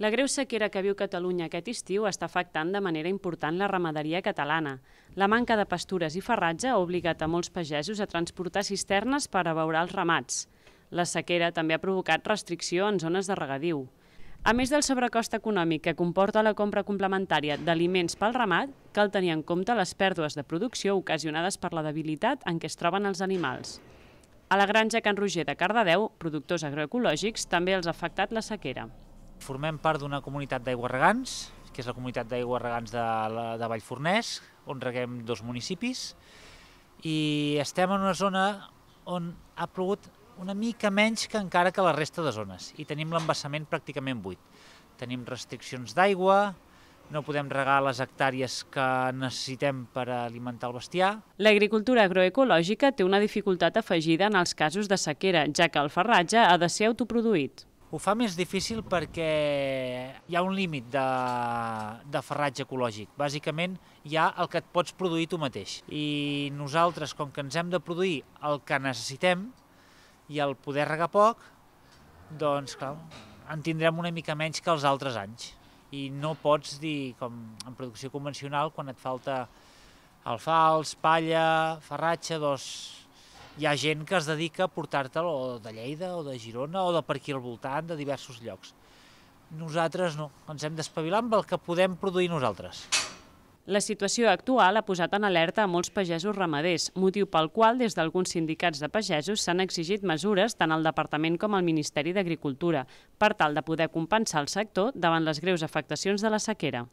La greu sequera que viu Catalunya aquest estiu està afectant de manera important la ramaderia catalana. La manca de pastures i ferratge ha obligat a molts pagesos a transportar cisternes per abeurar els ramats. La sequera també ha provocat restricció en zones de regadiu. A més del sobrecost econòmic que comporta la compra complementària d'aliments pel ramat, cal tenir en compte les pèrdues de producció ocasionades per la debilitat en què es troben els animals. A la granja Can Roger de Cardedeu, productors agroecològics, també els ha afectat la sequera. Formem part d'una comunitat d'aiguarregants, que és la comunitat d'aiguarregants de, de Vallfornès, on reguem dos municipis, i estem en una zona on ha plogut una mica menys que encara que la resta de zones, i tenim l'embassament pràcticament buit. Tenim restriccions d'aigua, no podem regar les hectàrees que necessitem per alimentar el bestiar. L'agricultura agroecològica té una dificultat afegida en els casos de sequera, ja que el farratge ha de ser autoproduït. Ho fa més difícil perquè hi ha un límit de, de ferratge ecològic. Bàsicament hi ha el que et pots produir tu mateix. I nosaltres, com que ens hem de produir el que necessitem i el poder regar poc, doncs clar, en tindrem una mica menys que els altres anys. I no pots dir, com en producció convencional, quan et falta alfals, palla, ferratge, dos hi ha gent que es dedica a portar-te'l o de Lleida o de Girona o de per aquí al voltant, de diversos llocs. Nosaltres no, ens hem d'espavilar amb el que podem produir nosaltres. La situació actual ha posat en alerta a molts pagesos ramaders, motiu pel qual des d'alguns sindicats de pagesos s'han exigit mesures tant al Departament com al Ministeri d'Agricultura, per tal de poder compensar el sector davant les greus afectacions de la sequera.